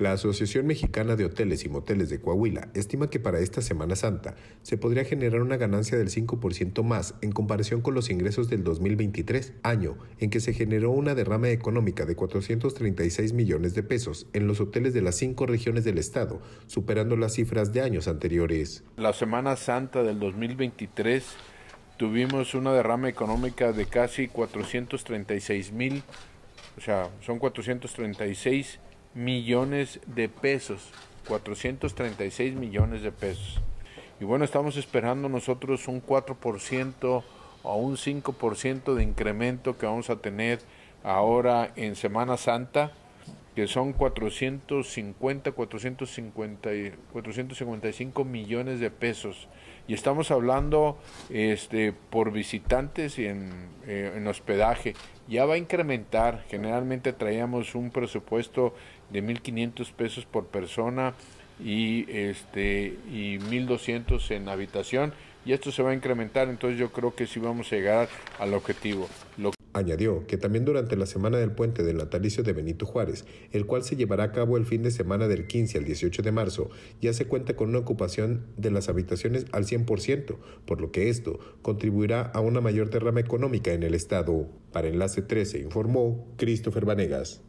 La Asociación Mexicana de Hoteles y Moteles de Coahuila estima que para esta Semana Santa se podría generar una ganancia del 5% más en comparación con los ingresos del 2023, año en que se generó una derrama económica de 436 millones de pesos en los hoteles de las cinco regiones del estado, superando las cifras de años anteriores. La Semana Santa del 2023 tuvimos una derrama económica de casi 436 mil, o sea, son 436 millones de pesos, 436 millones de pesos. Y bueno, estamos esperando nosotros un 4% o un 5% de incremento que vamos a tener ahora en Semana Santa que son 450, 450, 455 millones de pesos. Y estamos hablando este, por visitantes y en, eh, hospedaje. Ya va a incrementar. Generalmente traíamos un presupuesto de 1.500 pesos por persona y, este, y 1.200 en habitación. Y esto se va a incrementar. Entonces yo creo que sí vamos a llegar al objetivo. Lo Añadió que también durante la semana del puente del natalicio de Benito Juárez, el cual se llevará a cabo el fin de semana del 15 al 18 de marzo, ya se cuenta con una ocupación de las habitaciones al 100%, por lo que esto contribuirá a una mayor derrama económica en el Estado. Para Enlace 13 informó Christopher Vanegas.